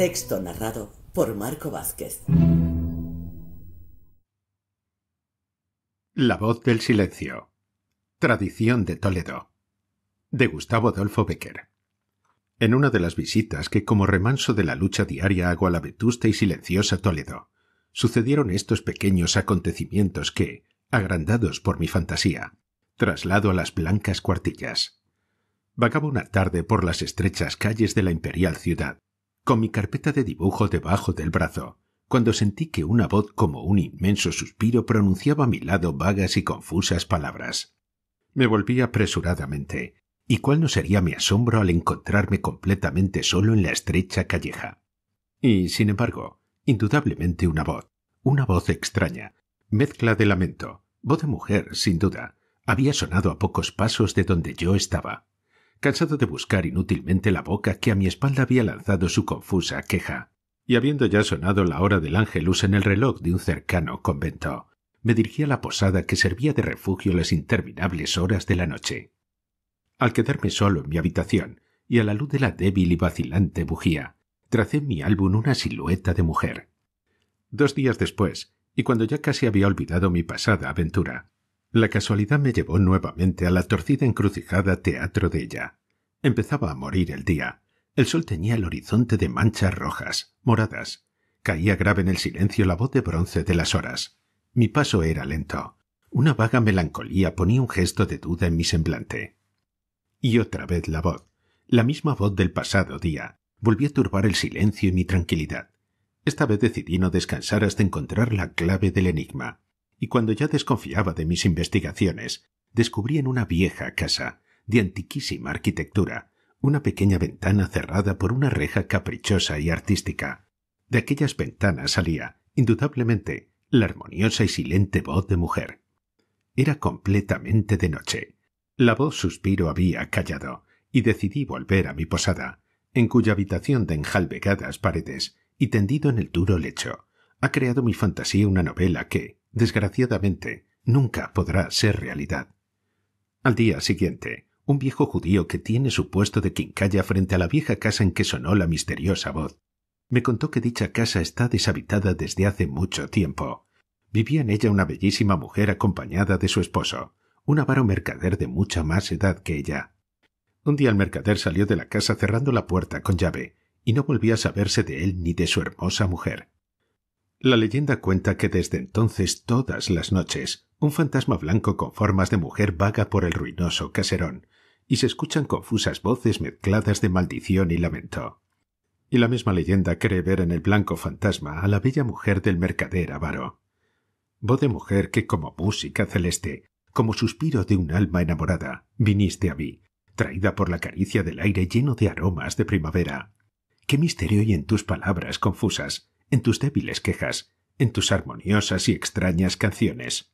Texto narrado por Marco Vázquez. La voz del silencio. Tradición de Toledo. De Gustavo Adolfo Becker. En una de las visitas que como remanso de la lucha diaria hago a la vetusta y silenciosa Toledo, sucedieron estos pequeños acontecimientos que, agrandados por mi fantasía, traslado a las blancas cuartillas. Vagaba una tarde por las estrechas calles de la imperial ciudad, con mi carpeta de dibujo debajo del brazo, cuando sentí que una voz como un inmenso suspiro pronunciaba a mi lado vagas y confusas palabras. Me volví apresuradamente, y cuál no sería mi asombro al encontrarme completamente solo en la estrecha calleja. Y, sin embargo, indudablemente una voz, una voz extraña, mezcla de lamento, voz de mujer, sin duda, había sonado a pocos pasos de donde yo estaba cansado de buscar inútilmente la boca que a mi espalda había lanzado su confusa queja, y habiendo ya sonado la hora del ángelus en el reloj de un cercano convento, me dirigí a la posada que servía de refugio las interminables horas de la noche. Al quedarme solo en mi habitación y a la luz de la débil y vacilante bujía, tracé en mi álbum una silueta de mujer. Dos días después, y cuando ya casi había olvidado mi pasada aventura, la casualidad me llevó nuevamente a la torcida encrucijada teatro de ella. Empezaba a morir el día. El sol tenía el horizonte de manchas rojas, moradas. Caía grave en el silencio la voz de bronce de las horas. Mi paso era lento. Una vaga melancolía ponía un gesto de duda en mi semblante. Y otra vez la voz, la misma voz del pasado día, volvió a turbar el silencio y mi tranquilidad. Esta vez decidí no descansar hasta encontrar la clave del enigma y cuando ya desconfiaba de mis investigaciones, descubrí en una vieja casa, de antiquísima arquitectura, una pequeña ventana cerrada por una reja caprichosa y artística. De aquellas ventanas salía, indudablemente, la armoniosa y silente voz de mujer. Era completamente de noche. La voz suspiro había callado, y decidí volver a mi posada, en cuya habitación de enjalbegadas paredes y tendido en el duro lecho, ha creado mi fantasía una novela que, desgraciadamente, nunca podrá ser realidad. Al día siguiente, un viejo judío que tiene su puesto de quincalla frente a la vieja casa en que sonó la misteriosa voz, me contó que dicha casa está deshabitada desde hace mucho tiempo. Vivía en ella una bellísima mujer acompañada de su esposo, un avaro mercader de mucha más edad que ella. Un día el mercader salió de la casa cerrando la puerta con llave, y no volvió a saberse de él ni de su hermosa mujer. La leyenda cuenta que desde entonces todas las noches un fantasma blanco con formas de mujer vaga por el ruinoso caserón, y se escuchan confusas voces mezcladas de maldición y lamento. Y la misma leyenda cree ver en el blanco fantasma a la bella mujer del mercader avaro. Voz de mujer que como música celeste, como suspiro de un alma enamorada, viniste a mí, traída por la caricia del aire lleno de aromas de primavera. Qué misterio hay en tus palabras confusas, en tus débiles quejas, en tus armoniosas y extrañas canciones.